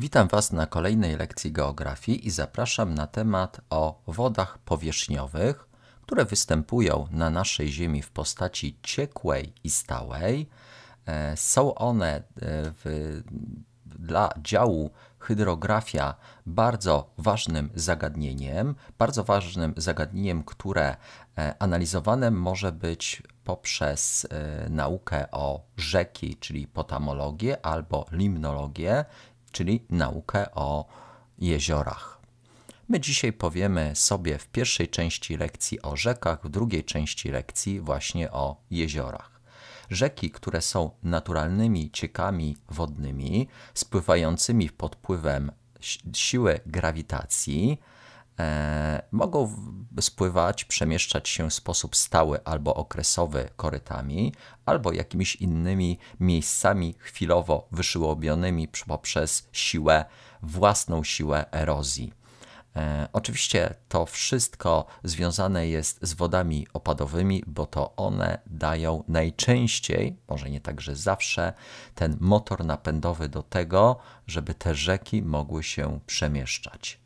Witam Was na kolejnej lekcji geografii i zapraszam na temat o wodach powierzchniowych, które występują na naszej Ziemi w postaci ciekłej i stałej. E, są one e, w, dla działu hydrografia bardzo ważnym zagadnieniem, bardzo ważnym zagadnieniem, które e, analizowane może być poprzez naukę o rzeki, czyli potamologię albo limnologię czyli naukę o jeziorach. My dzisiaj powiemy sobie w pierwszej części lekcji o rzekach, w drugiej części lekcji właśnie o jeziorach. Rzeki, które są naturalnymi ciekami wodnymi, spływającymi pod wpływem siły grawitacji, E, mogą spływać, przemieszczać się w sposób stały albo okresowy korytami, albo jakimiś innymi miejscami chwilowo wyszyłobionymi poprzez siłę, własną siłę erozji. E, oczywiście to wszystko związane jest z wodami opadowymi, bo to one dają najczęściej, może nie także zawsze, ten motor napędowy do tego, żeby te rzeki mogły się przemieszczać.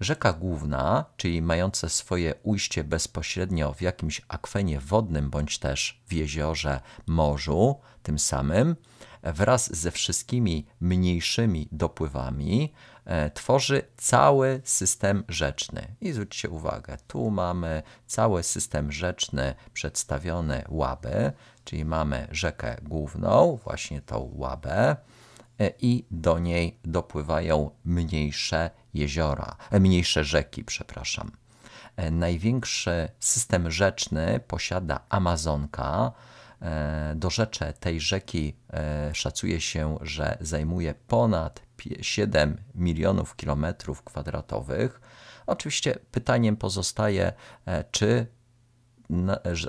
Rzeka główna, czyli mające swoje ujście bezpośrednio w jakimś akwenie wodnym bądź też w jeziorze, morzu, tym samym, wraz ze wszystkimi mniejszymi dopływami e, tworzy cały system rzeczny. I zwróćcie uwagę, tu mamy cały system rzeczny przedstawiony łaby, czyli mamy rzekę główną, właśnie tą łabę, E, i do niej dopływają mniejsze jeziora, e, mniejsze rzeki, przepraszam. E, największy system rzeczny posiada Amazonka. Dorzecze tej rzeki szacuje się, że zajmuje ponad 7 milionów kilometrów kwadratowych. Oczywiście pytaniem pozostaje, czy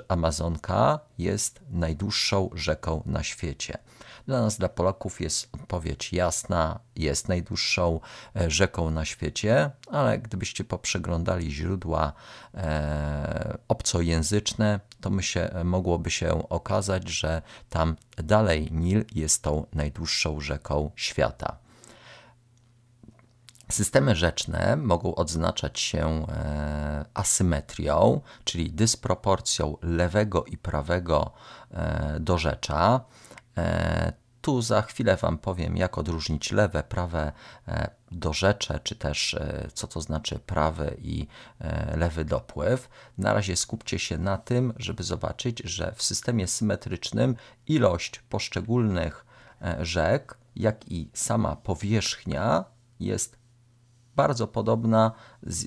Amazonka jest najdłuższą rzeką na świecie. Dla nas, dla Polaków jest odpowiedź jasna, jest najdłuższą e, rzeką na świecie, ale gdybyście poprzeglądali źródła e, obcojęzyczne, to my się, e, mogłoby się okazać, że tam dalej Nil jest tą najdłuższą rzeką świata. Systemy rzeczne mogą odznaczać się e, asymetrią, czyli dysproporcją lewego i prawego dorzecza. E, tu za chwilę Wam powiem, jak odróżnić lewe, prawe e, dorzecze, czy też e, co to znaczy prawy i lewy dopływ. Na razie skupcie się na tym, żeby zobaczyć, że w systemie symetrycznym ilość poszczególnych rzek, jak i sama powierzchnia jest bardzo podobna z,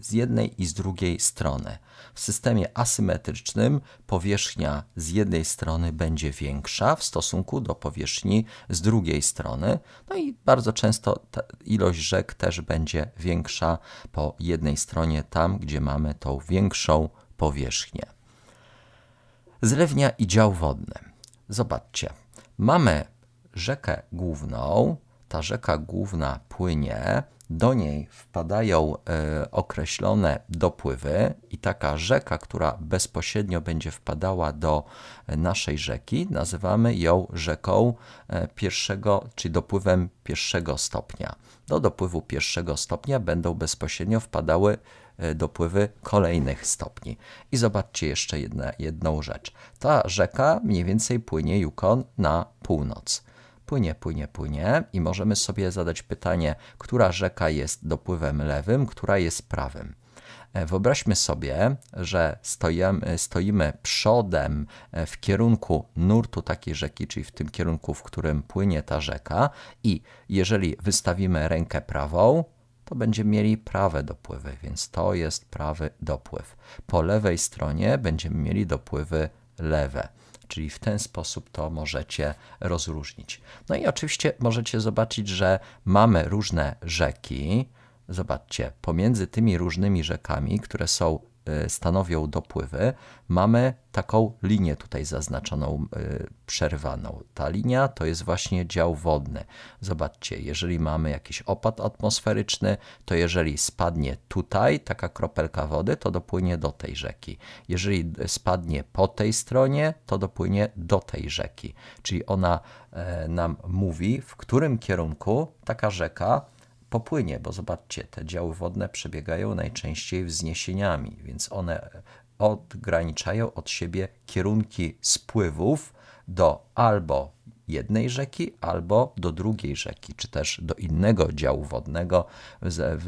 z jednej i z drugiej strony. W systemie asymetrycznym powierzchnia z jednej strony będzie większa w stosunku do powierzchni z drugiej strony, no i bardzo często ilość rzek też będzie większa po jednej stronie, tam gdzie mamy tą większą powierzchnię. Zlewnia i dział wodny. Zobaczcie, mamy rzekę główną, ta rzeka główna płynie do niej wpadają e, określone dopływy i taka rzeka, która bezpośrednio będzie wpadała do e, naszej rzeki, nazywamy ją rzeką e, pierwszego, czy dopływem pierwszego stopnia. Do dopływu pierwszego stopnia będą bezpośrednio wpadały dopływy kolejnych stopni. I zobaczcie jeszcze jedna, jedną rzecz. Ta rzeka mniej więcej płynie Yukon na północ płynie, płynie, płynie i możemy sobie zadać pytanie, która rzeka jest dopływem lewym, która jest prawym. E, wyobraźmy sobie, że stoimy, stoimy przodem e, w kierunku nurtu takiej rzeki, czyli w tym kierunku, w którym płynie ta rzeka, i jeżeli wystawimy rękę prawą, to będziemy mieli prawe dopływy, więc to jest prawy dopływ. Po lewej stronie będziemy mieli dopływy lewe czyli w ten sposób to możecie rozróżnić. No i oczywiście możecie zobaczyć, że mamy różne rzeki. Zobaczcie, pomiędzy tymi różnymi rzekami, które są E, stanowią dopływy, mamy taką linię tutaj zaznaczoną, e, przerwaną. Ta linia to jest właśnie dział wodny. Zobaczcie, jeżeli mamy jakiś opad atmosferyczny, to jeżeli spadnie tutaj taka kropelka wody, to dopłynie do tej rzeki. Jeżeli spadnie po tej stronie, to dopłynie do tej rzeki. Czyli ona e, nam mówi, w którym kierunku taka rzeka popłynie, bo zobaczcie, te działy wodne przebiegają najczęściej wzniesieniami, więc one odgraniczają od siebie kierunki spływów do albo jednej rzeki, albo do drugiej rzeki, czy też do innego działu wodnego,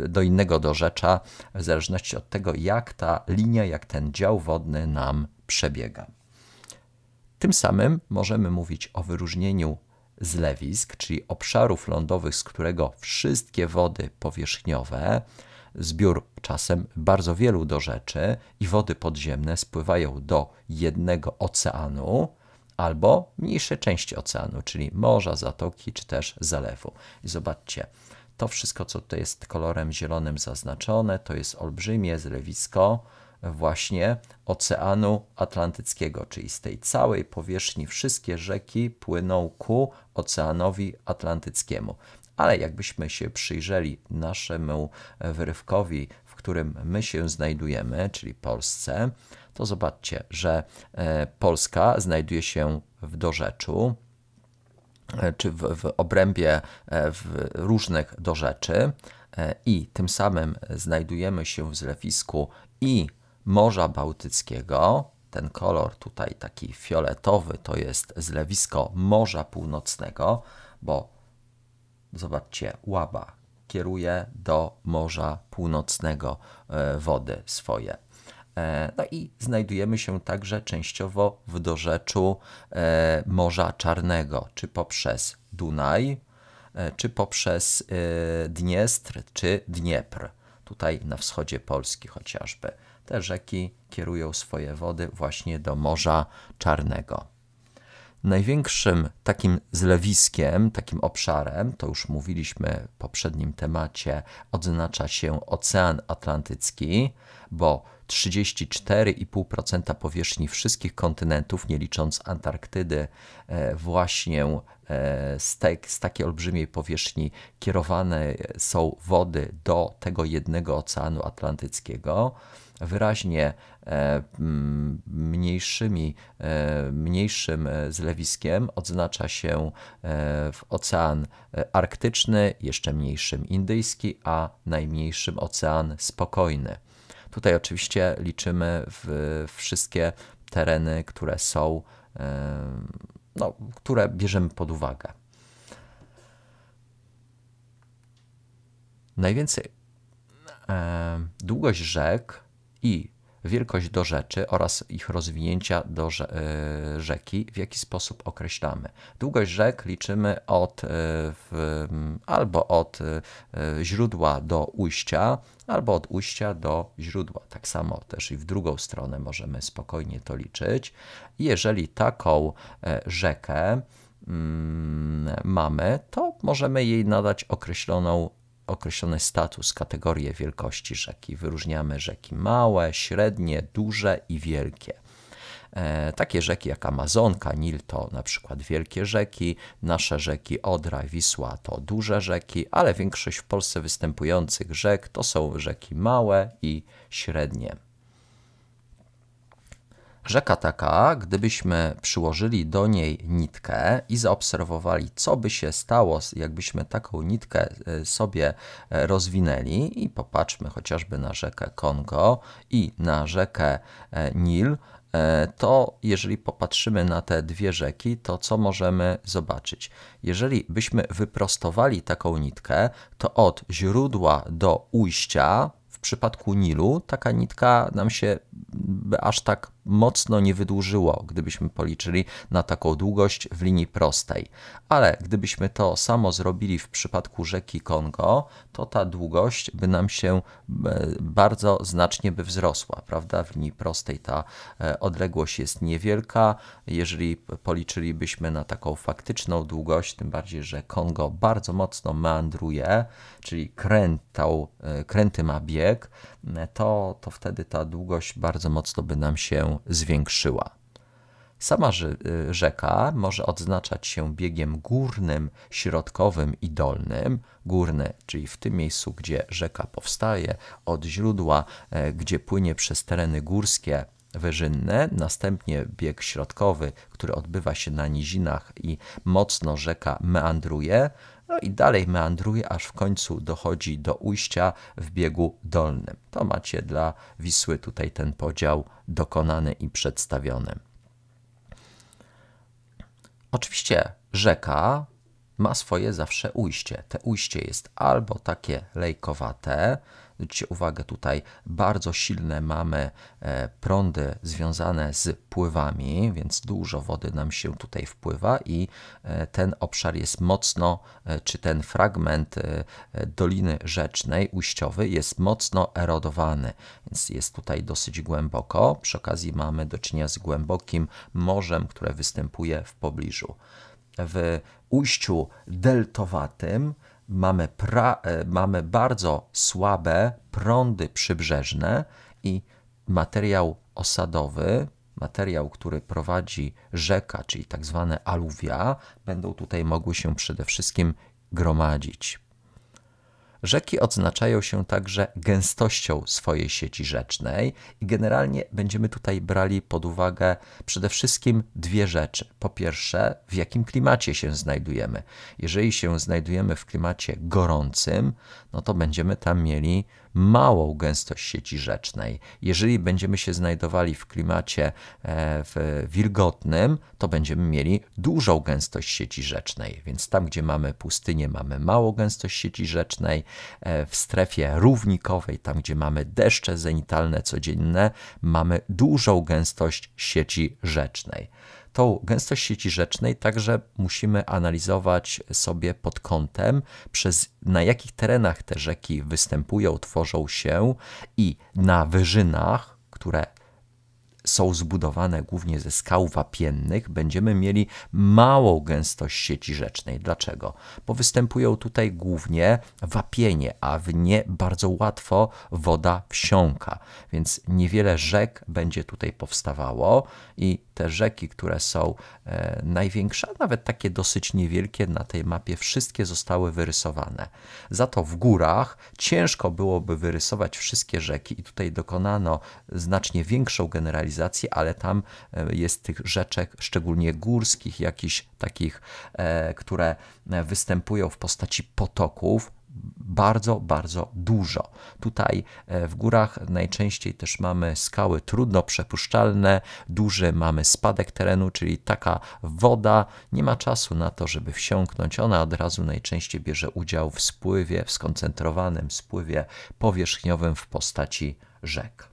do innego dorzecza, w zależności od tego, jak ta linia, jak ten dział wodny nam przebiega. Tym samym możemy mówić o wyróżnieniu zlewisk, czyli obszarów lądowych, z którego wszystkie wody powierzchniowe, zbiór czasem bardzo wielu do rzeczy i wody podziemne spływają do jednego oceanu albo mniejsze części oceanu, czyli morza, zatoki czy też zalewu. I zobaczcie, to wszystko, co tutaj jest kolorem zielonym zaznaczone, to jest olbrzymie zlewisko, właśnie Oceanu Atlantyckiego, czyli z tej całej powierzchni wszystkie rzeki płyną ku Oceanowi Atlantyckiemu. Ale jakbyśmy się przyjrzeli naszemu wyrywkowi, w którym my się znajdujemy, czyli Polsce, to zobaczcie, że e, Polska znajduje się w dorzeczu, e, czy w, w obrębie e, w różnych dorzeczy i tym samym znajdujemy się w zlewisku i Morza Bałtyckiego. Ten kolor tutaj taki fioletowy to jest zlewisko Morza Północnego, bo zobaczcie, łaba kieruje do Morza Północnego e, wody swoje. E, no i znajdujemy się także częściowo w dorzeczu e, Morza Czarnego, czy poprzez Dunaj, czy poprzez Dniestr, czy Dniepr, tutaj na wschodzie Polski chociażby te rzeki kierują swoje wody właśnie do Morza Czarnego. Największym takim zlewiskiem, takim obszarem, to już mówiliśmy w poprzednim temacie, odznacza się Ocean Atlantycki, bo 34,5% powierzchni wszystkich kontynentów, nie licząc Antarktydy, e, właśnie e, z, te, z takiej olbrzymiej powierzchni kierowane są wody do tego jednego Oceanu Atlantyckiego wyraźnie e, mniejszymi, e, mniejszym e, zlewiskiem odznacza się w Ocean Arktyczny, jeszcze mniejszym Indyjski, a najmniejszym Ocean Spokojny. Tutaj oczywiście liczymy w wszystkie tereny, które są, no, które bierzemy pod uwagę. Najwięcej długość rzek i wielkość do rzeczy oraz ich rozwinięcia do e, rzeki, w jaki sposób określamy. Długość rzek liczymy od, e, albo od e, źródła do ujścia, albo od ujścia do źródła. Tak samo też i w drugą stronę możemy spokojnie to liczyć. Jeżeli taką rzekę mm, mamy, to możemy jej nadać określoną określony status, kategorie wielkości rzeki. Wyróżniamy rzeki małe, średnie, duże i wielkie. E, takie rzeki jak Amazonka, Nil to na przykład wielkie rzeki, nasze rzeki Odra, Wisła to duże rzeki, ale większość w Polsce występujących rzek to są rzeki małe i średnie. Rzeka taka, gdybyśmy przyłożyli do niej nitkę i zaobserwowali, co by się stało, jakbyśmy taką nitkę e, sobie e, rozwinęli i popatrzmy chociażby na rzekę Kongo i na rzekę e, Nil, to jeżeli popatrzymy na te dwie rzeki, to co możemy zobaczyć? Jeżeli byśmy wyprostowali taką nitkę, to od źródła do ujścia przypadku Nilu taka nitka nam się by aż tak mocno nie wydłużyło, gdybyśmy policzyli na taką długość w linii prostej. Ale gdybyśmy to samo zrobili w przypadku rzeki Kongo, to ta długość by nam się e, bardzo znacznie by wzrosła, prawda? W linii prostej ta e, odległość jest niewielka. Jeżeli policzylibyśmy na taką faktyczną długość, tym bardziej, że Kongo bardzo mocno meandruje, czyli krętał, e, kręty ma bieg, to, to wtedy ta długość bardzo mocno by nam się zwiększyła. Sama y, rzeka może odznaczać się biegiem górnym, środkowym i dolnym. Górny, czyli w tym miejscu, gdzie rzeka powstaje, od źródła, e, gdzie płynie przez tereny górskie, wyżynne, następnie bieg środkowy, który odbywa się na nizinach i mocno rzeka meandruje, no i dalej meandruje, aż w końcu dochodzi do ujścia w biegu dolnym. To macie dla Wisły tutaj ten podział dokonany i przedstawiony. Oczywiście rzeka ma swoje zawsze ujście. Te ujście jest albo takie lejkowate, Zwróćcie uwagę, tutaj bardzo silne mamy e, prądy związane z pływami, więc dużo wody nam się tutaj wpływa i e, ten obszar jest mocno, e, czy ten fragment Doliny Rzecznej, ujściowy, jest mocno erodowany, więc jest tutaj dosyć głęboko. Przy okazji mamy do czynienia z głębokim morzem, które występuje w pobliżu. W ujściu deltowatym mamy, pra, e, mamy bardzo słabe prądy przybrzeżne i materiał osadowy, materiał, który prowadzi rzeka, czyli tak zwane aluwia, będą tutaj mogły się przede wszystkim gromadzić. Rzeki odznaczają się także gęstością swojej sieci rzecznej i generalnie będziemy tutaj brali pod uwagę przede wszystkim dwie rzeczy. Po pierwsze, w jakim klimacie się znajdujemy. Jeżeli się znajdujemy w klimacie gorącym, no to będziemy tam mieli małą gęstość sieci rzecznej. Jeżeli będziemy się znajdowali w klimacie e, w wilgotnym, to będziemy mieli dużą gęstość sieci rzecznej. Więc tam, gdzie mamy pustynię, mamy małą gęstość sieci rzecznej. E, w strefie równikowej, tam gdzie mamy deszcze zenitalne codzienne, mamy dużą gęstość sieci rzecznej tą gęstość sieci rzecznej także musimy analizować sobie pod kątem, przez na jakich terenach te rzeki występują, tworzą się i na wyżynach, które są zbudowane głównie ze skał wapiennych, będziemy mieli małą gęstość sieci rzecznej. Dlaczego? Bo występują tutaj głównie wapienie, a w nie bardzo łatwo woda wsiąka, więc niewiele rzek będzie tutaj powstawało i te rzeki, które są e, największe, nawet takie dosyć niewielkie na tej mapie, wszystkie zostały wyrysowane. Za to w górach ciężko byłoby wyrysować wszystkie rzeki i tutaj dokonano znacznie większą generalizację ale tam e, jest tych rzeczek, szczególnie górskich, jakichś takich, e, które e, występują w postaci potoków, bardzo, bardzo dużo. Tutaj w górach najczęściej też mamy skały trudno przepuszczalne, duży mamy spadek terenu, czyli taka woda nie ma czasu na to, żeby wsiąknąć. Ona od razu najczęściej bierze udział w spływie, w skoncentrowanym spływie powierzchniowym w postaci rzek.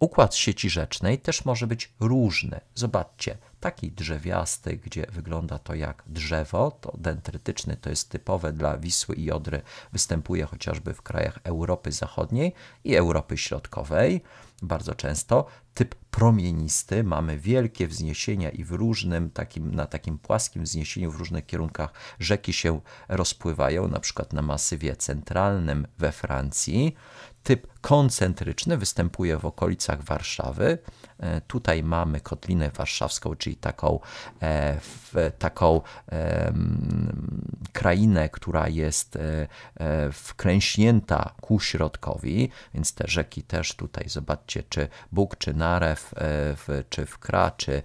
Układ sieci rzecznej też może być różny. Zobaczcie, taki drzewiasty, gdzie wygląda to jak drzewo, to dendrytyczny, to jest typowe dla Wisły i Odry, występuje chociażby w krajach Europy Zachodniej i Europy Środkowej. Bardzo często typ promienisty, mamy wielkie wzniesienia i w różnym takim, na takim płaskim wzniesieniu w różnych kierunkach rzeki się rozpływają, na przykład na masywie centralnym we Francji typ koncentryczny, występuje w okolicach Warszawy. E, tutaj mamy kotlinę warszawską, czyli taką, e, w, taką krainę, która jest e, wkręśnięta ku środkowi, więc te rzeki też tutaj zobaczcie, czy Bóg, czy Narew, w, czy Wkra, czy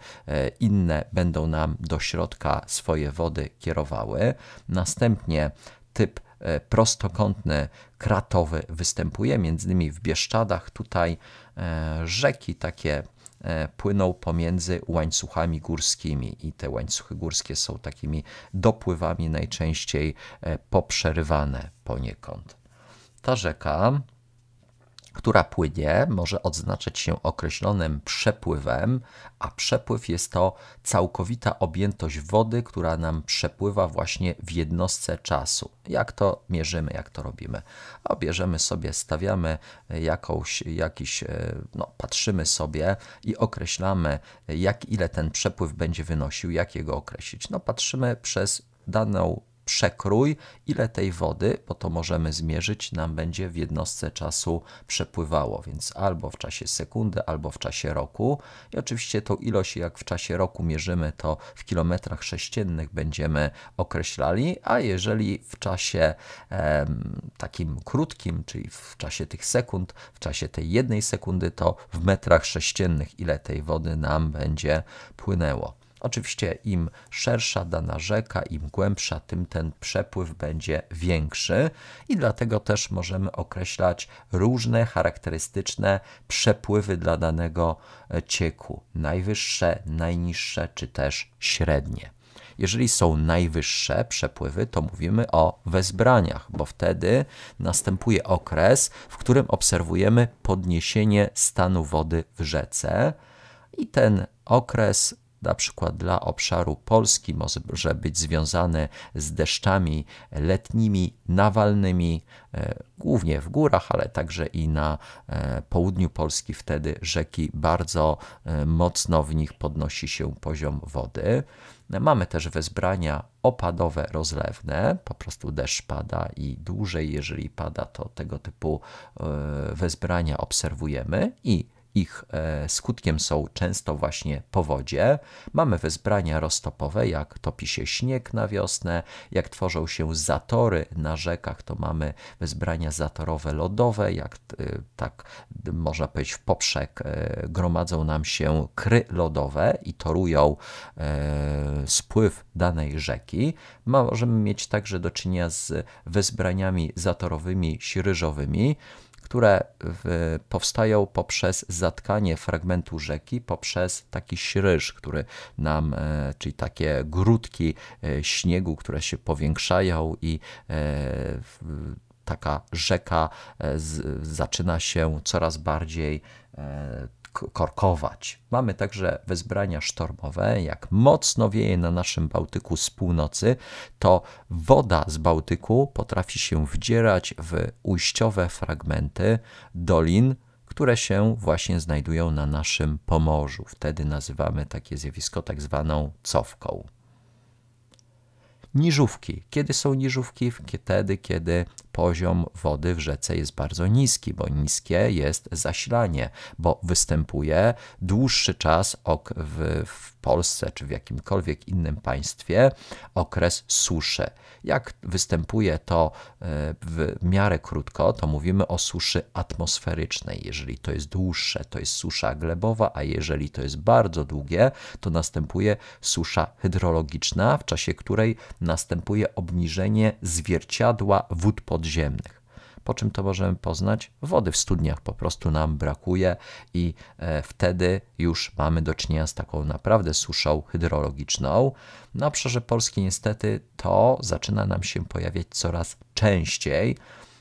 inne będą nam do środka swoje wody kierowały. Następnie typ E, prostokątny, kratowy występuje, między innymi w Bieszczadach. Tutaj e, rzeki takie e, płyną pomiędzy łańcuchami górskimi i te łańcuchy górskie są takimi dopływami najczęściej poprzerywane poniekąd. Ta rzeka która płynie, może odznaczać się określonym przepływem, a przepływ jest to całkowita objętość wody, która nam przepływa właśnie w jednostce czasu. Jak to mierzymy, jak to robimy? O, bierzemy sobie, stawiamy jakąś, jakiś, e, no, patrzymy sobie i określamy, jak ile ten przepływ będzie wynosił, jak jego określić. No, patrzymy przez daną przekrój, ile tej wody, bo to możemy zmierzyć, nam będzie w jednostce czasu przepływało, więc albo w czasie sekundy, albo w czasie roku. I oczywiście tą ilość, jak w czasie roku mierzymy, to w kilometrach sześciennych będziemy określali, a jeżeli w czasie takim krótkim, czyli w czasie tych sekund, w czasie tej jednej sekundy, to w metrach sześciennych ile tej wody nam będzie płynęło. Oczywiście im szersza dana rzeka, im głębsza, tym ten przepływ będzie większy i dlatego też możemy określać różne charakterystyczne przepływy dla danego e, cieku. Najwyższe, najniższe czy też średnie. Jeżeli są najwyższe przepływy, to mówimy o wezbraniach, bo wtedy następuje okres, w którym obserwujemy podniesienie stanu wody w rzece i ten okres na przykład dla obszaru Polski może być związane z deszczami letnimi, nawalnymi, e, głównie w górach, ale także i na e, południu Polski. Wtedy rzeki bardzo e, mocno w nich podnosi się poziom wody. Mamy też wezbrania opadowe, rozlewne, po prostu deszcz pada i dłużej, jeżeli pada, to tego typu wezbrania obserwujemy i ich e, skutkiem są często właśnie powodzie. Mamy wezbrania roztopowe, jak topi się śnieg na wiosnę, jak tworzą się zatory na rzekach, to mamy wezbrania zatorowe lodowe, jak e, tak można powiedzieć w poprzek e, gromadzą nam się kry lodowe i torują spływ danej rzeki. Możemy mieć także do czynienia z wezbraniami zatorowymi, śryżowymi które powstają poprzez zatkanie fragmentu rzeki, poprzez taki śryż, który nam, e, czyli takie grudki e, śniegu, które się powiększają i e, taka rzeka zaczyna się coraz bardziej korkować. Mamy także wezbrania sztormowe. Jak mocno wieje na naszym Bałtyku z północy, to woda z Bałtyku potrafi się wdzierać w ujściowe fragmenty dolin, które się właśnie znajdują na naszym Pomorzu. Wtedy nazywamy takie zjawisko tak zwaną cofką niżówki. Kiedy są niżówki? Wtedy, kiedy poziom wody w rzece jest bardzo niski, bo niskie jest zasilanie, bo występuje dłuższy czas ok w, w Polsce czy w jakimkolwiek innym państwie okres suszy. Jak występuje to e, w miarę krótko, to mówimy o suszy atmosferycznej. Jeżeli to jest dłuższe, to jest susza glebowa, a jeżeli to jest bardzo długie, to następuje susza hydrologiczna, w czasie której następuje obniżenie zwierciadła wód pod podziemnych. Po czym to możemy poznać? Wody w studniach po prostu nam brakuje i e, wtedy już mamy do czynienia z taką naprawdę suszą hydrologiczną. Na no, obszarze Polski niestety to zaczyna nam się pojawiać coraz częściej.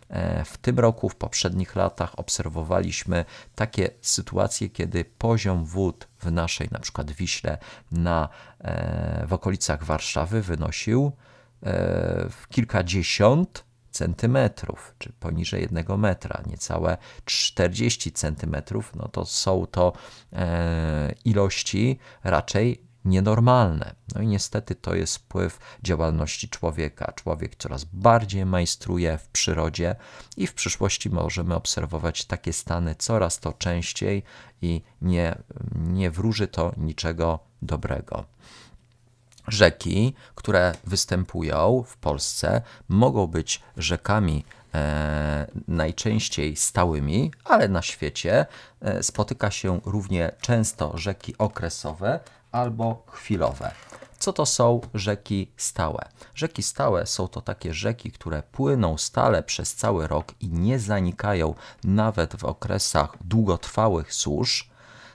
E, w tym roku, w poprzednich latach obserwowaliśmy takie sytuacje, kiedy poziom wód w naszej na przykład Wiśle na, e, w okolicach Warszawy wynosił kilkadziesiąt cm, czy poniżej 1 metra, niecałe 40 cm, no to są to e, ilości raczej nienormalne. No i niestety to jest wpływ działalności człowieka. Człowiek coraz bardziej majstruje w przyrodzie i w przyszłości możemy obserwować takie stany coraz to częściej i nie, nie wróży to niczego dobrego rzeki, które występują w Polsce, mogą być rzekami e, najczęściej stałymi, ale na świecie e, spotyka się równie często rzeki okresowe albo chwilowe. Co to są rzeki stałe? Rzeki stałe są to takie rzeki, które płyną stale przez cały rok i nie zanikają nawet w okresach długotrwałych susz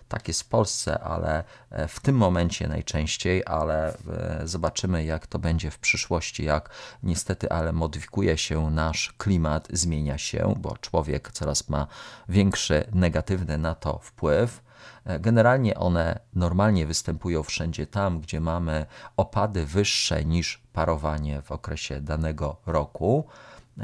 tak jest w Polsce, ale e, w tym momencie najczęściej, ale e, zobaczymy, jak to będzie w przyszłości, jak niestety, ale modyfikuje się nasz klimat, zmienia się, bo człowiek coraz ma większy negatywny na to wpływ. E, generalnie one normalnie występują wszędzie tam, gdzie mamy opady wyższe niż parowanie w okresie danego roku.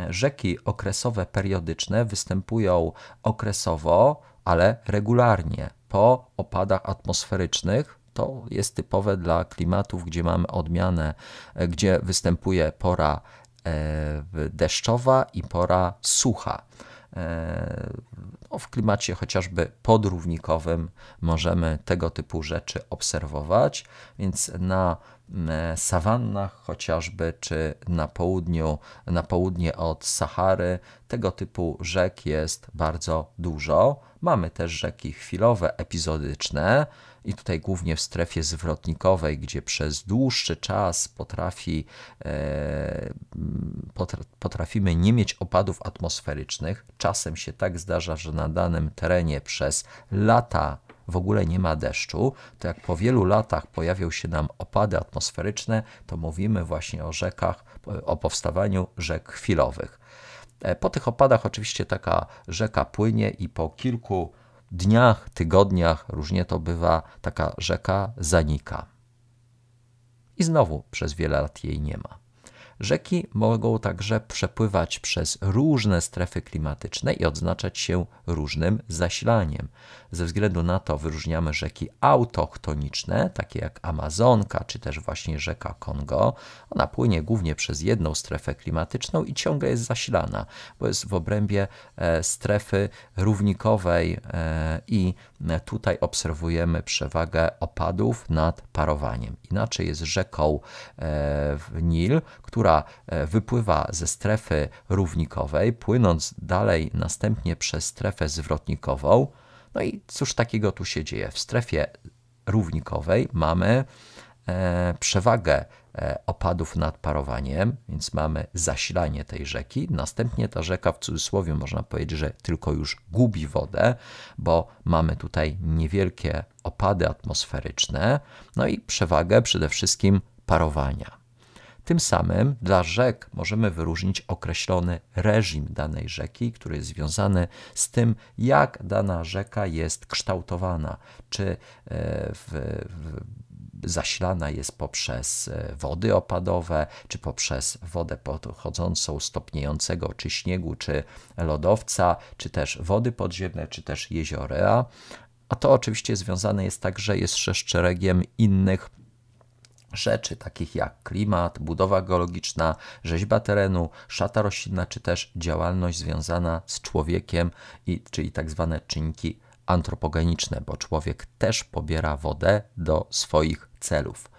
Rzeki okresowe periodyczne występują okresowo ale regularnie po opadach atmosferycznych. To jest typowe dla klimatów, gdzie mamy odmianę, e, gdzie występuje pora e, deszczowa i pora sucha. E, no, w klimacie chociażby podrównikowym możemy tego typu rzeczy obserwować, więc na sawannach chociażby, czy na południu, na południe od Sahary. Tego typu rzek jest bardzo dużo. Mamy też rzeki chwilowe, epizodyczne i tutaj głównie w strefie zwrotnikowej, gdzie przez dłuższy czas potrafi, e, potrafimy nie mieć opadów atmosferycznych. Czasem się tak zdarza, że na danym terenie przez lata w ogóle nie ma deszczu, to jak po wielu latach pojawią się nam opady atmosferyczne, to mówimy właśnie o rzekach, o powstawaniu rzek chwilowych. E, po tych opadach oczywiście taka rzeka płynie i po kilku dniach, tygodniach, różnie to bywa, taka rzeka zanika. I znowu przez wiele lat jej nie ma. Rzeki mogą także przepływać przez różne strefy klimatyczne i odznaczać się różnym zasilaniem. Ze względu na to wyróżniamy rzeki autochtoniczne, takie jak Amazonka czy też właśnie rzeka Kongo. Ona płynie głównie przez jedną strefę klimatyczną i ciągle jest zasilana, bo jest w obrębie e, strefy równikowej e, i tutaj obserwujemy przewagę opadów nad parowaniem. Inaczej jest rzeką e, Nil, która e, wypływa ze strefy równikowej, płynąc dalej następnie przez strefę zwrotnikową. No i cóż takiego tu się dzieje? W strefie równikowej mamy e, przewagę E, opadów nad parowaniem, więc mamy zasilanie tej rzeki. Następnie ta rzeka, w cudzysłowie można powiedzieć, że tylko już gubi wodę, bo mamy tutaj niewielkie opady atmosferyczne, no i przewagę przede wszystkim parowania. Tym samym dla rzek możemy wyróżnić określony reżim danej rzeki, który jest związany z tym, jak dana rzeka jest kształtowana, czy e, w, w zasilana jest poprzez e, wody opadowe, czy poprzez wodę pochodzącą stopniejącego czy śniegu, czy lodowca, czy też wody podziemne, czy też jeziora. A to oczywiście związane jest także jeszcze z szeregiem innych rzeczy, takich jak klimat, budowa geologiczna, rzeźba terenu, szata roślinna, czy też działalność związana z człowiekiem, i, czyli tak zwane czynniki antropogeniczne, bo człowiek też pobiera wodę do swoich celów.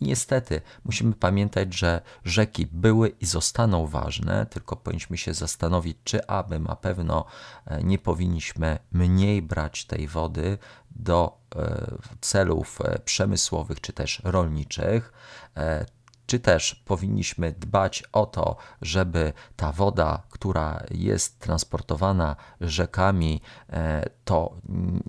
I niestety musimy pamiętać, że rzeki były i zostaną ważne, tylko powinniśmy się zastanowić, czy aby na pewno e, nie powinniśmy mniej brać tej wody do e, celów e, przemysłowych czy też rolniczych czy też powinniśmy dbać o to, żeby ta woda, która jest transportowana rzekami, e, to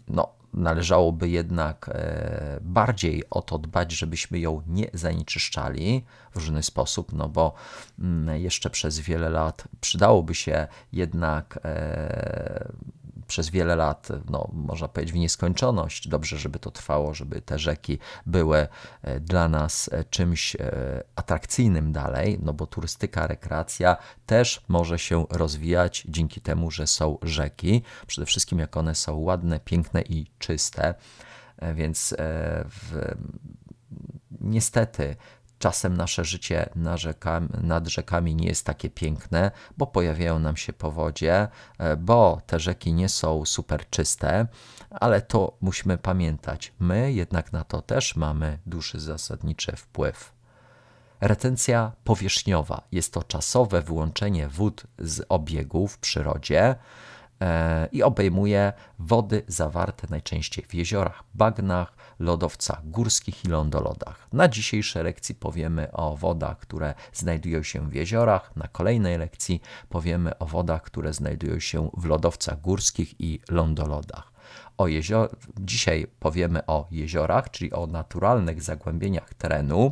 no, należałoby jednak e, bardziej o to dbać, żebyśmy ją nie zanieczyszczali w różny sposób, no bo mm, jeszcze przez wiele lat przydałoby się jednak e, przez wiele lat, no, można powiedzieć, w nieskończoność. Dobrze, żeby to trwało, żeby te rzeki były e, dla nas e, czymś e, atrakcyjnym dalej, no bo turystyka, rekreacja też może się rozwijać dzięki temu, że są rzeki. Przede wszystkim, jak one są ładne, piękne i czyste. Więc w, niestety Czasem nasze życie na rzekami, nad rzekami nie jest takie piękne, bo pojawiają nam się powodzie, e, bo te rzeki nie są super czyste, ale to musimy pamiętać. My jednak na to też mamy duży zasadniczy wpływ. Retencja powierzchniowa jest to czasowe wyłączenie wód z obiegu w przyrodzie e, i obejmuje wody zawarte najczęściej w jeziorach, bagnach, lodowcach górskich i lądolodach. Na dzisiejszej lekcji powiemy o wodach, które znajdują się w jeziorach, na kolejnej lekcji powiemy o wodach, które znajdują się w lodowcach górskich i lądolodach o jezior... Dzisiaj powiemy o jeziorach, czyli o naturalnych zagłębieniach terenu,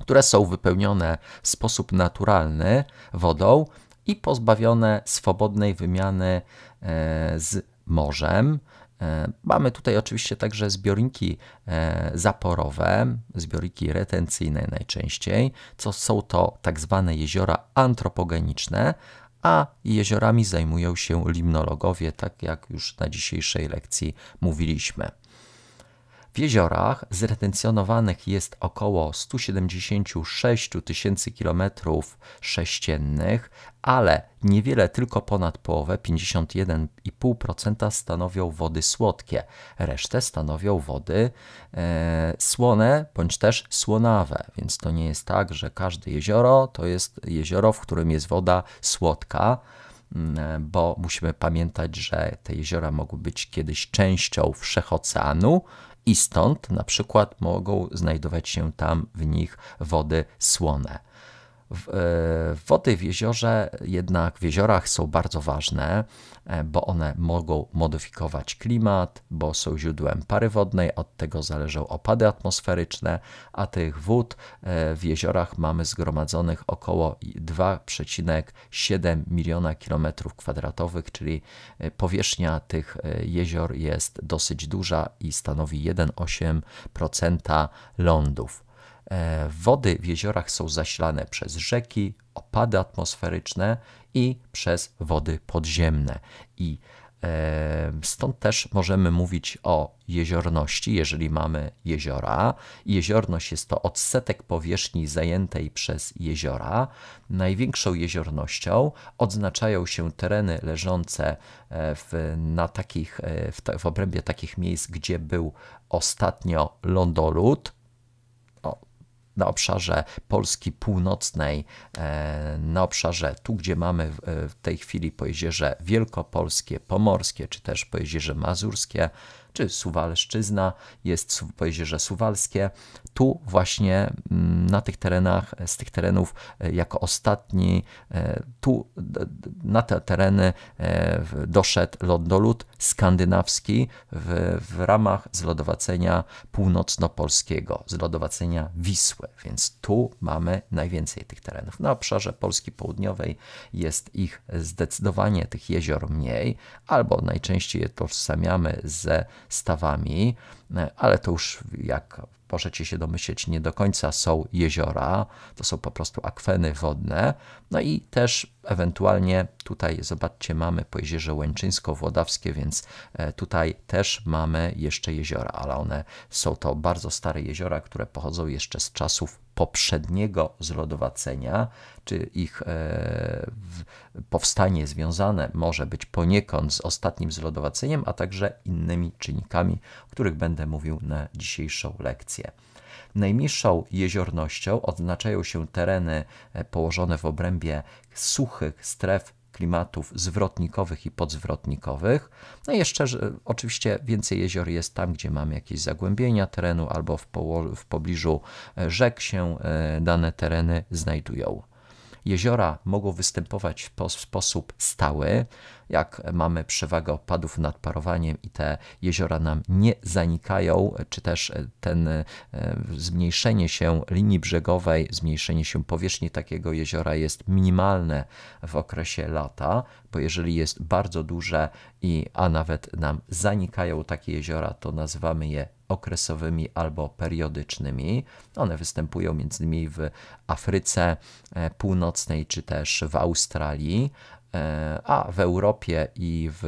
które są wypełnione w sposób naturalny wodą i pozbawione swobodnej wymiany e, z morzem. E, mamy tutaj oczywiście także zbiorniki e, zaporowe, zbiorniki retencyjne najczęściej, co są to tak zwane jeziora antropogeniczne, a jeziorami zajmują się limnologowie, tak jak już na dzisiejszej lekcji mówiliśmy. W jeziorach zretencjonowanych jest około 176 tysięcy kilometrów sześciennych, ale niewiele, tylko ponad połowę, 51,5% stanowią wody słodkie, resztę stanowią wody e, słone bądź też słonawe, więc to nie jest tak, że każde jezioro to jest jezioro, w którym jest woda słodka mm, e, bo musimy pamiętać, że te jeziora mogły być kiedyś częścią wszechoceanu i stąd na przykład mogą znajdować się tam w nich wody słone. E, Wody w jeziorze jednak w jeziorach są bardzo ważne, e, bo one mogą modyfikować klimat, bo są źródłem pary wodnej, od tego zależą opady atmosferyczne, a tych wód e, w jeziorach mamy zgromadzonych około 2,7 miliona kilometrów kwadratowych, czyli powierzchnia tych jezior jest dosyć duża i stanowi 1,8% lądów. E, wody w jeziorach są zasilane przez rzeki, opady atmosferyczne i przez wody podziemne. I e, Stąd też możemy mówić o jeziorności, jeżeli mamy jeziora. Jeziorność jest to odsetek powierzchni zajętej przez jeziora. Największą jeziornością odznaczają się tereny leżące e, w, na takich, w, w obrębie takich miejsc, gdzie był ostatnio lądolód, na obszarze Polski Północnej, e, na obszarze tu, gdzie mamy e, w tej chwili pojezierze wielkopolskie, pomorskie, czy też pojezierze mazurskie, czy Suwalszczyzna, jest pojezierze suwalskie. Tu właśnie mm, na tych terenach, e, z tych terenów jako ostatni, tu na te tereny doszedł lodolud skandynawski w, w ramach zlodowacenia północnopolskiego, zlodowacenia Wisły. Więc tu mamy najwięcej tych terenów. Na obszarze Polski Południowej jest ich zdecydowanie, tych jezior mniej, albo najczęściej je tożsamiamy ze stawami, e, ale to już jak możecie się domyśleć, nie do końca są jeziora, to są po prostu akweny wodne. No i też ewentualnie tutaj, zobaczcie, mamy po jeziorze Łęczyńsko-Włodawskie, więc e, tutaj też mamy jeszcze jeziora, ale one są to bardzo stare jeziora, które pochodzą jeszcze z czasów poprzedniego zlodowacenia, czy ich e, powstanie związane może być poniekąd z ostatnim zlodowaceniem, a także innymi czynnikami, o których będę mówił na dzisiejszą lekcję. Najmniejszą jeziornością odznaczają się tereny e, położone w obrębie suchych stref klimatów zwrotnikowych i podzwrotnikowych. No i jeszcze oczywiście więcej jezior jest tam, gdzie mamy jakieś zagłębienia terenu albo w, w pobliżu e, rzek się e, dane tereny znajdują. Jeziora mogą występować w sposób stały, jak mamy przewagę opadów nad parowaniem i te jeziora nam nie zanikają, czy też e, ten e, zmniejszenie się linii brzegowej, zmniejszenie się powierzchni takiego jeziora jest minimalne w okresie lata, bo jeżeli jest bardzo duże i a nawet nam zanikają takie jeziora, to nazywamy je okresowymi albo periodycznymi. One występują między innymi w Afryce e, Północnej czy też w Australii e, a w Europie i w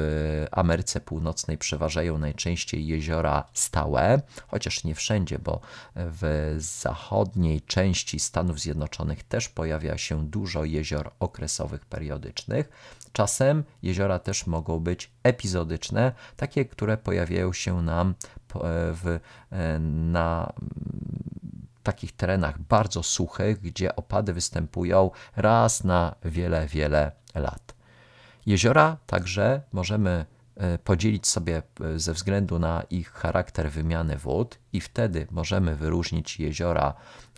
Ameryce Północnej przeważają najczęściej jeziora stałe, chociaż nie wszędzie, bo w zachodniej części Stanów Zjednoczonych też pojawia się dużo jezior okresowych periodycznych. Czasem jeziora też mogą być epizodyczne, takie, które pojawiają się nam E, w, e, na mm, takich terenach bardzo suchych, gdzie opady występują raz na wiele, wiele lat. Jeziora także możemy e, podzielić sobie ze względu na ich charakter wymiany wód i wtedy możemy wyróżnić jeziora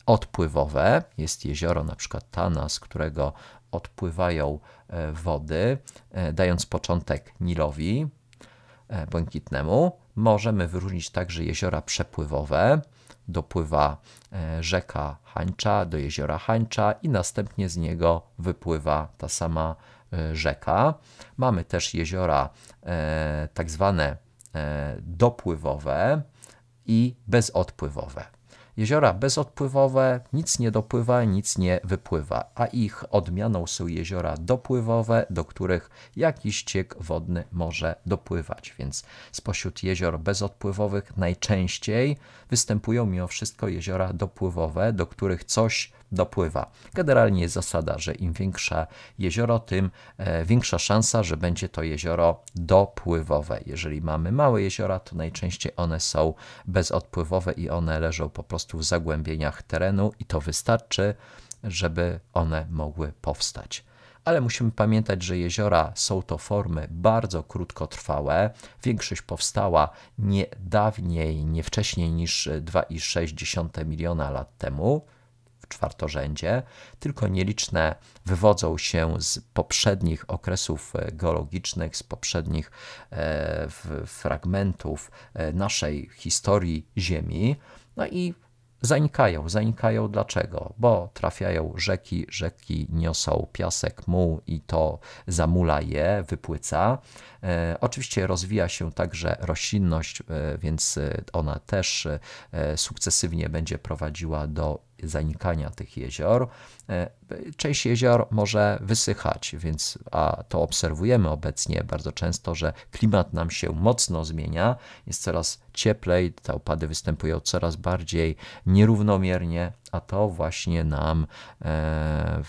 odpływowe. Jest jezioro na przykład Tana, z którego odpływają wody, dając początek Nilowi. E, błękitnemu. Możemy wyróżnić także jeziora przepływowe. Dopływa e, rzeka Hańcza do jeziora Hańcza i następnie z niego wypływa ta sama e, rzeka. Mamy też jeziora tak zwane dopływowe i bezodpływowe. Jeziora bezodpływowe, nic nie dopływa, nic nie wypływa, a ich odmianą są jeziora dopływowe, do których jakiś ciek wodny może dopływać. Więc spośród jezior bezodpływowych najczęściej występują mimo wszystko jeziora dopływowe, do których coś dopływa. Generalnie jest zasada, że im większe jezioro, tym e, większa szansa, że będzie to jezioro dopływowe. Jeżeli mamy małe jeziora, to najczęściej one są bezodpływowe i one leżą po prostu w zagłębieniach terenu i to wystarczy, żeby one mogły powstać ale musimy pamiętać, że jeziora są to formy bardzo krótkotrwałe. Większość powstała nie dawniej, nie wcześniej niż 2,6 miliona lat temu w czwartorzędzie, tylko nieliczne wywodzą się z poprzednich okresów e, geologicznych, z poprzednich e, fragmentów e, naszej historii Ziemi. No i zanikają. Zanikają dlaczego? Bo trafiają rzeki, rzeki niosą piasek, muł i to zamula je, wypłyca. E, oczywiście rozwija się także roślinność, e, więc e, ona też e, sukcesywnie będzie prowadziła do zanikania tych jezior. E, część jezior może wysychać, więc a to obserwujemy obecnie bardzo często, że klimat nam się mocno zmienia, jest coraz cieplej, te opady występują coraz bardziej nierównomiernie, a to właśnie nam e,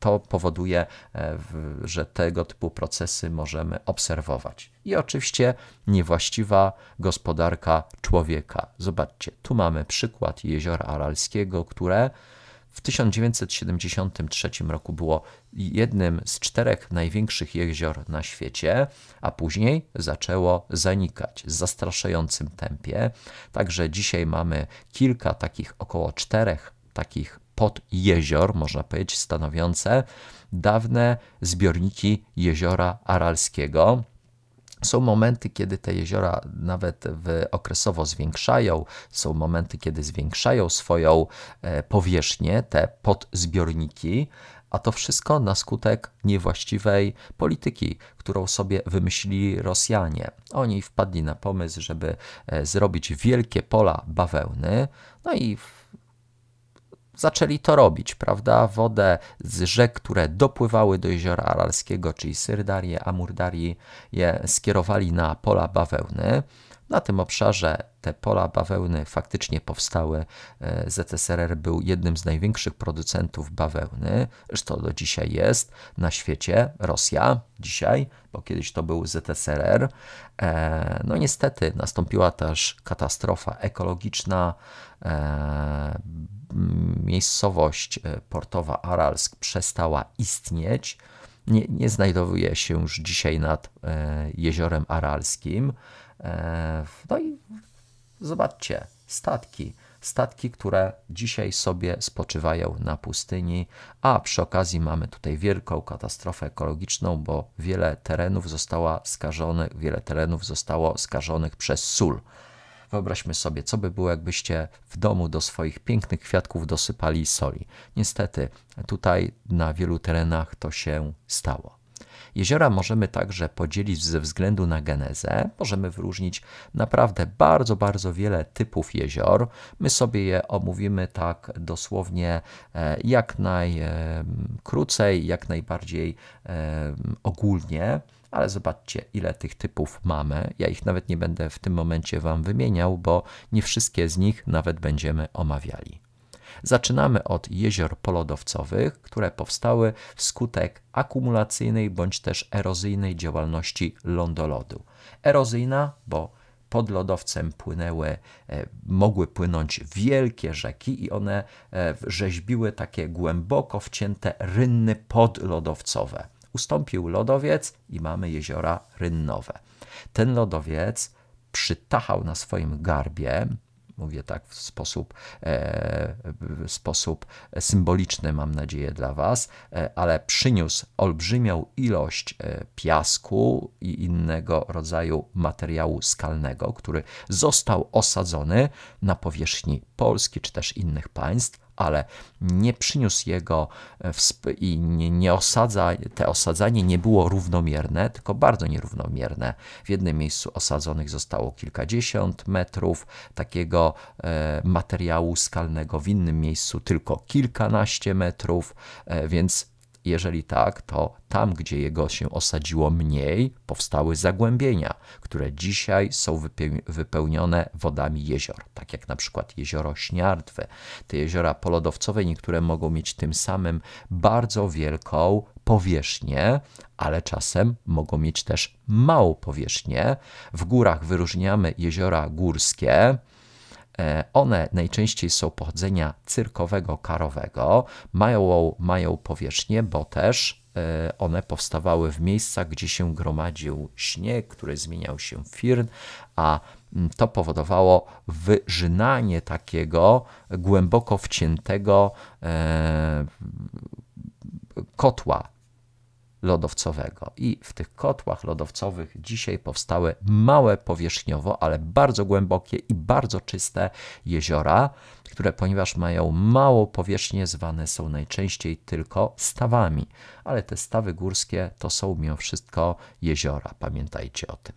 to powoduje, e, że tego typu procesy możemy obserwować. I oczywiście niewłaściwa gospodarka człowieka. Zobaczcie, tu mamy przykład jeziora Aralskiego, które w 1973 roku było jednym z czterech największych jezior na świecie, a później zaczęło zanikać w zastraszającym tempie. Także dzisiaj mamy kilka takich, około czterech takich podjezior, można powiedzieć, stanowiące dawne zbiorniki jeziora Aralskiego. Są momenty, kiedy te jeziora nawet w okresowo zwiększają, są momenty, kiedy zwiększają swoją e, powierzchnię, te podzbiorniki, a to wszystko na skutek niewłaściwej polityki, którą sobie wymyślili Rosjanie. Oni wpadli na pomysł, żeby e, zrobić wielkie pola bawełny, no i w zaczęli to robić, prawda? Wodę z rzek, które dopływały do jeziora Aralskiego, czyli Amurdarie, je skierowali na pola bawełny. Na tym obszarze te pola bawełny faktycznie powstały. E, ZSRR był jednym z największych producentów bawełny, zresztą do dzisiaj jest na świecie. Rosja dzisiaj, bo kiedyś to był ZSRR. E, no niestety nastąpiła też katastrofa ekologiczna. E, miejscowość portowa Aralsk przestała istnieć. Nie, nie znajduje się już dzisiaj nad jeziorem Aralskim E, no i zobaczcie, statki. Statki, które dzisiaj sobie spoczywają na pustyni, a przy okazji mamy tutaj wielką katastrofę ekologiczną, bo wiele terenów zostało skażonych, wiele terenów zostało skażonych przez sól. Wyobraźmy sobie, co by było, jakbyście w domu do swoich pięknych kwiatków dosypali soli. Niestety, tutaj na wielu terenach to się stało. Jeziora możemy także podzielić ze względu na genezę. Możemy wyróżnić naprawdę bardzo, bardzo wiele typów jezior. My sobie je omówimy tak dosłownie e, jak najkrócej, e, jak najbardziej e, ogólnie ale zobaczcie, ile tych typów mamy. Ja ich nawet nie będę w tym momencie Wam wymieniał, bo nie wszystkie z nich nawet będziemy omawiali. Zaczynamy od jezior polodowcowych, które powstały wskutek akumulacyjnej bądź też erozyjnej działalności lądolodu. Erozyjna, bo pod lodowcem płynęły, e, mogły płynąć wielkie rzeki i one e, rzeźbiły takie głęboko wcięte rynny podlodowcowe. Ustąpił lodowiec i mamy jeziora rynnowe. Ten lodowiec przytachał na swoim garbie mówię tak w sposób, e, w sposób symboliczny, mam nadzieję, dla Was, e, ale przyniósł olbrzymią ilość e, piasku i innego rodzaju materiału skalnego, który został osadzony na powierzchni Polski czy też innych państw ale nie przyniósł jego e, i nie, nie osadza, te osadzanie nie było równomierne, tylko bardzo nierównomierne. W jednym miejscu osadzonych zostało kilkadziesiąt metrów takiego e, materiału skalnego, w innym miejscu tylko kilkanaście metrów, e, więc jeżeli tak, to tam, gdzie jego się osadziło mniej, powstały zagłębienia, które dzisiaj są wypełnione wodami jezior, tak jak na przykład jezioro Śniardwy. Te jeziora polodowcowe niektóre mogą mieć tym samym bardzo wielką powierzchnię, ale czasem mogą mieć też małą powierzchnię. W górach wyróżniamy jeziora górskie, E, one najczęściej są pochodzenia cyrkowego, karowego, mają, mają powierzchnię, bo też e, one powstawały w miejscach, gdzie się gromadził śnieg, który zmieniał się w firn, a to powodowało wyżynanie takiego głęboko wciętego e, kotła lodowcowego. I w tych kotłach lodowcowych dzisiaj powstały małe powierzchniowo, ale bardzo głębokie i bardzo czyste jeziora, które ponieważ mają małą powierzchnię, zwane są najczęściej tylko stawami. Ale te stawy górskie to są mimo wszystko jeziora, pamiętajcie o tym.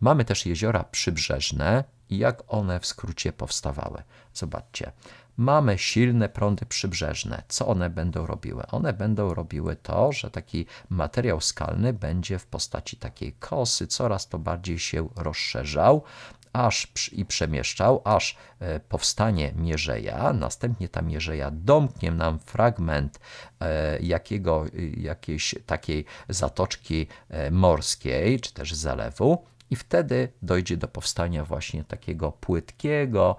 Mamy też jeziora przybrzeżne i jak one w skrócie powstawały. Zobaczcie mamy silne prądy przybrzeżne. Co one będą robiły? One będą robiły to, że taki materiał skalny będzie w postaci takiej kosy coraz to bardziej się rozszerzał aż i przemieszczał, aż e, powstanie mierzeja, następnie ta mierzeja domknie nam fragment e, jakiego, e, jakiejś takiej zatoczki morskiej, czy też zalewu, i wtedy dojdzie do powstania właśnie takiego płytkiego,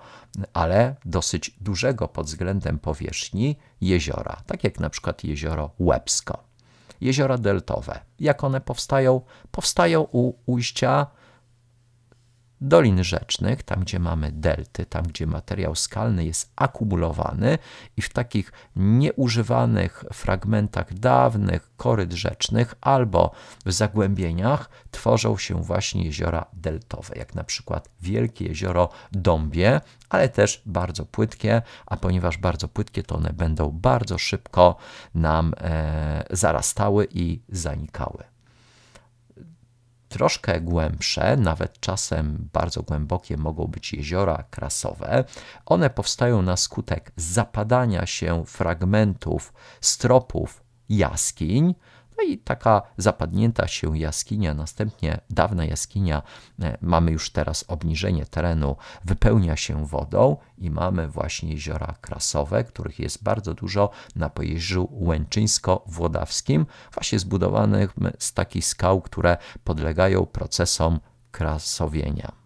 ale dosyć dużego pod względem powierzchni jeziora, tak jak na przykład jezioro Łebsko. Jeziora deltowe, jak one powstają? Powstają u ujścia dolin rzecznych, tam gdzie mamy delty, tam gdzie materiał skalny jest akumulowany i w takich nieużywanych fragmentach dawnych koryt rzecznych albo w zagłębieniach tworzą się właśnie jeziora deltowe, jak na przykład Wielkie Jezioro Dąbie, ale też bardzo płytkie, a ponieważ bardzo płytkie, to one będą bardzo szybko nam e, zarastały i zanikały troszkę głębsze, nawet czasem bardzo głębokie mogą być jeziora krasowe. One powstają na skutek zapadania się fragmentów stropów jaskiń, no i taka zapadnięta się jaskinia, następnie dawna jaskinia, e, mamy już teraz obniżenie terenu, wypełnia się wodą i mamy właśnie jeziora krasowe, których jest bardzo dużo na pojeździu łęczyńsko-włodawskim, właśnie zbudowanych z takich skał, które podlegają procesom krasowienia.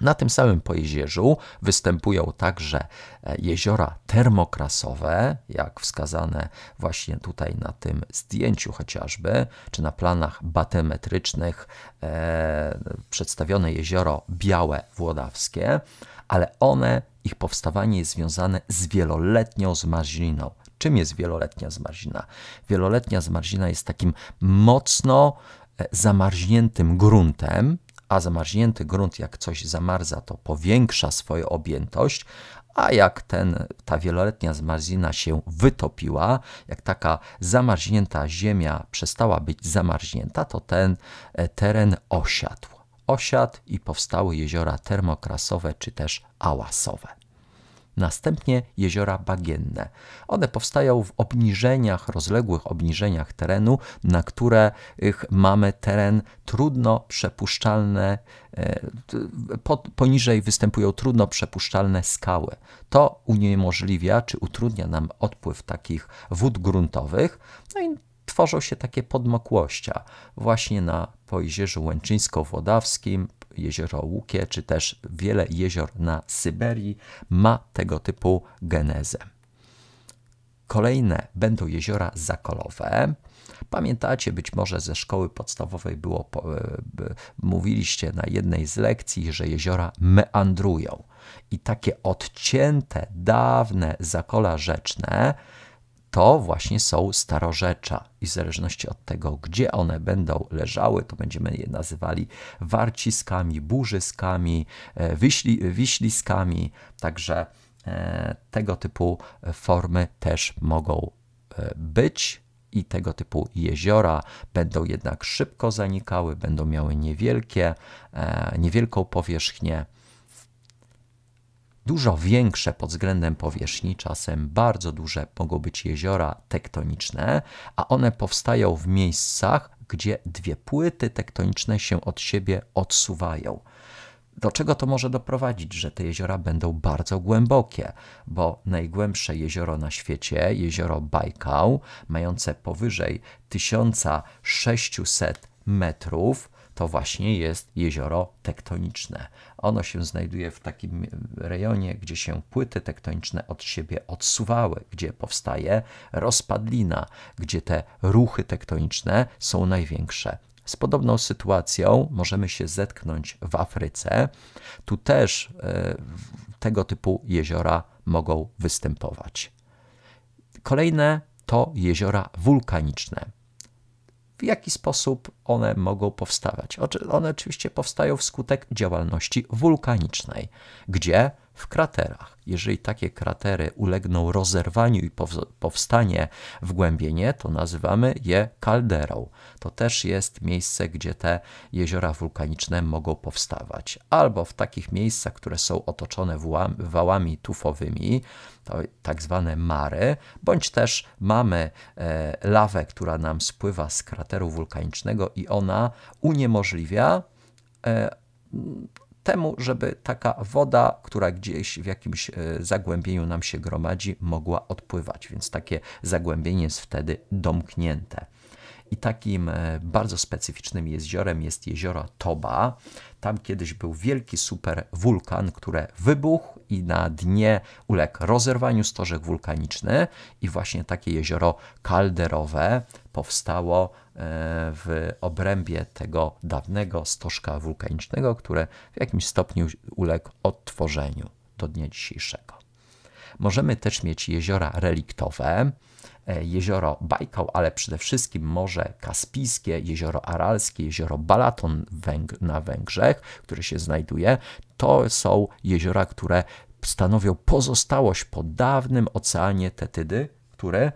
Na tym samym pojezierzu występują także e, jeziora termokrasowe, jak wskazane właśnie tutaj na tym zdjęciu chociażby, czy na planach batemetrycznych e, przedstawione jezioro Białe Włodawskie, ale one, ich powstawanie jest związane z wieloletnią zmarzliną. Czym jest wieloletnia zmarzina? Wieloletnia zmarzina jest takim mocno e, zamarzniętym gruntem, a zamarznięty grunt, jak coś zamarza, to powiększa swoją objętość, a jak ten, ta wieloletnia zmarzina się wytopiła, jak taka zamarznięta ziemia przestała być zamarznięta, to ten e, teren osiadł. Osiadł i powstały jeziora termokrasowe czy też ałasowe. Następnie jeziora bagienne. One powstają w obniżeniach, rozległych obniżeniach terenu, na których mamy teren trudno przepuszczalne, e, poniżej występują trudno przepuszczalne skały. To uniemożliwia czy utrudnia nam odpływ takich wód gruntowych. No i tworzą się takie podmokłościa właśnie na Pojezierzu Łęczyńsko-Włodawskim, jezioro Łukie, czy też wiele jezior na Syberii ma tego typu genezę. Kolejne będą jeziora zakolowe. Pamiętacie być może ze szkoły podstawowej było, e, mówiliście na jednej z lekcji, że jeziora meandrują. I takie odcięte, dawne zakola rzeczne to właśnie są starorzecza i w zależności od tego, gdzie one będą leżały, to będziemy je nazywali warciskami, burzyskami, e, wiśli, wiśliskami, także e, tego typu formy też mogą e, być i tego typu jeziora będą jednak szybko zanikały, będą miały niewielkie, niewielką powierzchnię dużo większe pod względem powierzchni, czasem bardzo duże mogą być jeziora tektoniczne, a one powstają w miejscach, gdzie dwie płyty tektoniczne się od siebie odsuwają. Do czego to może doprowadzić, że te jeziora będą bardzo głębokie? Bo najgłębsze jezioro na świecie, jezioro Bajkał, mające powyżej 1600 metrów, to właśnie jest jezioro tektoniczne. Ono się znajduje w takim rejonie, gdzie się płyty tektoniczne od siebie odsuwały, gdzie powstaje rozpadlina, gdzie te ruchy tektoniczne są największe. Z podobną sytuacją możemy się zetknąć w Afryce. Tu też y, tego typu jeziora mogą występować. Kolejne to jeziora wulkaniczne w jaki sposób one mogą powstawać. One oczywiście powstają wskutek działalności wulkanicznej, gdzie w kraterach. Jeżeli takie kratery ulegną rozerwaniu i powstanie wgłębienie, to nazywamy je kalderą. To też jest miejsce, gdzie te jeziora wulkaniczne mogą powstawać. Albo w takich miejscach, które są otoczone wałami tufowymi, to tak zwane mary, bądź też mamy e, lawę, która nam spływa z krateru wulkanicznego i ona uniemożliwia e, temu, żeby taka woda, która gdzieś w jakimś e, zagłębieniu nam się gromadzi, mogła odpływać. Więc takie zagłębienie jest wtedy domknięte. I takim e, bardzo specyficznym jeziorem jest jezioro Toba. Tam kiedyś był wielki superwulkan, który wybuchł i na dnie uległ rozerwaniu stożek wulkaniczny. I właśnie takie jezioro kalderowe powstało w obrębie tego dawnego stożka wulkanicznego, które w jakimś stopniu uległ odtworzeniu do dnia dzisiejszego. Możemy też mieć jeziora reliktowe, e, jezioro Bajkał, ale przede wszystkim Morze Kaspijskie, jezioro Aralskie, jezioro Balaton na Węgrzech, które się znajduje. To są jeziora, które stanowią pozostałość po dawnym oceanie Tetydy, które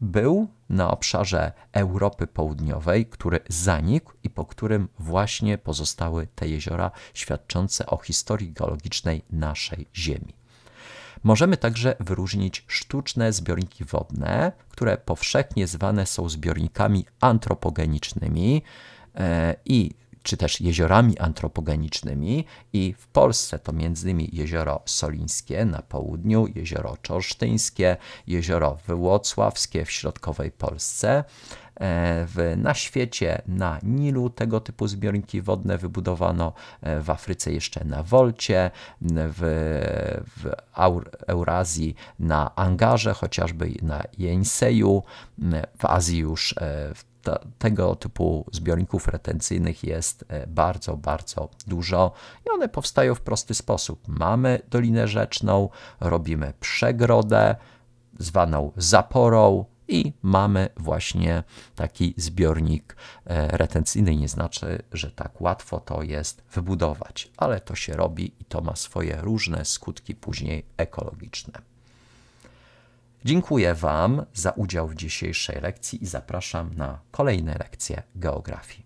był na obszarze Europy Południowej, który zanikł i po którym właśnie pozostały te jeziora świadczące o historii geologicznej naszej Ziemi. Możemy także wyróżnić sztuczne zbiorniki wodne, które powszechnie zwane są zbiornikami antropogenicznymi e, i czy też jeziorami antropogenicznymi i w Polsce to m.in. jezioro Solińskie na południu, jezioro Czorsztyńskie, jezioro Wyłocławskie w środkowej Polsce. E, w, na świecie, na Nilu tego typu zbiorniki wodne wybudowano, e, w Afryce jeszcze na Wolcie, w, w Eurazji na Angarze, chociażby na Jeńseju, w Azji już e, w tego typu zbiorników retencyjnych jest e, bardzo, bardzo dużo i one powstają w prosty sposób. Mamy dolinę rzeczną, robimy przegrodę zwaną zaporą, i mamy właśnie taki zbiornik e, retencyjny. Nie znaczy, że tak łatwo to jest wybudować, ale to się robi i to ma swoje różne skutki później ekologiczne. Dziękuję Wam za udział w dzisiejszej lekcji i zapraszam na kolejne lekcje geografii.